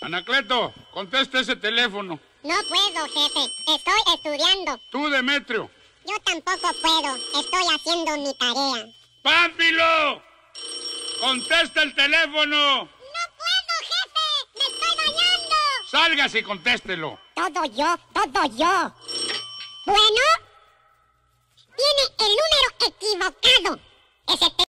Anacleto, contesta ese teléfono. No puedo, jefe. Estoy estudiando. Tú, Demetrio. Yo tampoco puedo. Estoy haciendo mi tarea. Pámpilo, ¡Contesta el teléfono! ¡No puedo, jefe! ¡Me estoy bañando! ¡Sálgase y contéstelo! Todo yo, todo yo. Bueno, tiene el número equivocado.